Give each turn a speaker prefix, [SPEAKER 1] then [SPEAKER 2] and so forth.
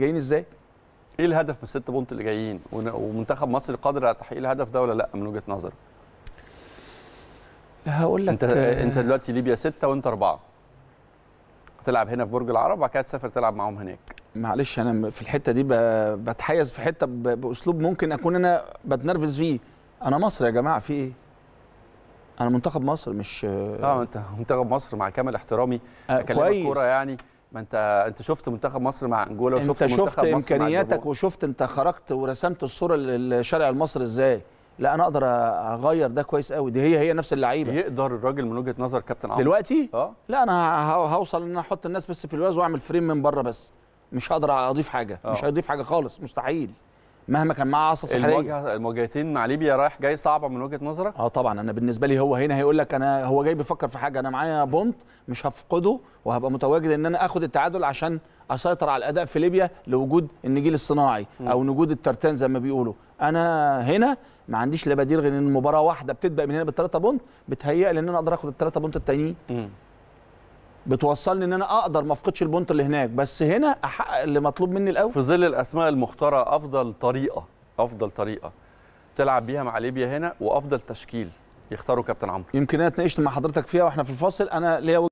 [SPEAKER 1] جايين ازاي؟ ايه الهدف من الست بونت اللي جايين؟ ومنتخب مصر قادر على تحقيق الهدف ده ولا لا من وجهه نظرك؟ هقول لك انت آه انت دلوقتي ليبيا سته
[SPEAKER 2] وانت اربعه. هتلعب هنا في برج العرب وبعد كده تسافر تلعب معاهم هناك. معلش انا في الحته دي بتحيز في حته باسلوب ممكن اكون انا بتنرفز فيه. انا مصر يا جماعه في ايه؟ انا منتخب مصر مش اه انت منتخب مصر
[SPEAKER 1] مع كامل احترامي آه كلام الكوره يعني ما انت انت شفت منتخب مصر مع انجولا وشفت انت شفت امكانياتك
[SPEAKER 2] وشفت انت خرجت ورسمت الصوره للشارع المصري ازاي لا انا اقدر اغير ده كويس قوي دي هي هي نفس اللعيبه يقدر الراجل من وجهه نظر كابتن عمرو دلوقتي اه لا انا هوصل ان انا احط الناس بس في الواز واعمل فريم من بره بس مش هقدر اضيف حاجه أوه. مش هضيف حاجه خالص مستحيل مهما كان معاه عصا سحريه المواجهه المواجهتين مع ليبيا رايح جاي صعبه من وجهه نظرك اه طبعا انا بالنسبه لي هو هنا هيقول لك انا هو جاي بيفكر في حاجه انا معايا بونت مش هفقده وهبقى متواجد ان انا اخد التعادل عشان اسيطر على الاداء في ليبيا لوجود النجيل الصناعي او نجود الترتان زي ما بيقولوا انا هنا ما عنديش لا بديل غير ان المباراه واحده بتبدا من هنا بالثلاثه بونت بتهيئ لي ان انا اقدر اخد الثلاثه بونت التانيين بتوصلني ان انا اقدر ما افقدش البونت اللي هناك بس هنا احقق اللي مطلوب مني
[SPEAKER 1] الاول في ظل الاسماء المختاره افضل طريقه افضل طريقه تلعب بيها مع ليبيا هنا وافضل تشكيل يختاروا كابتن عمرو
[SPEAKER 2] يمكن انا اتناقشت مع حضرتك فيها واحنا في الفاصل انا ليا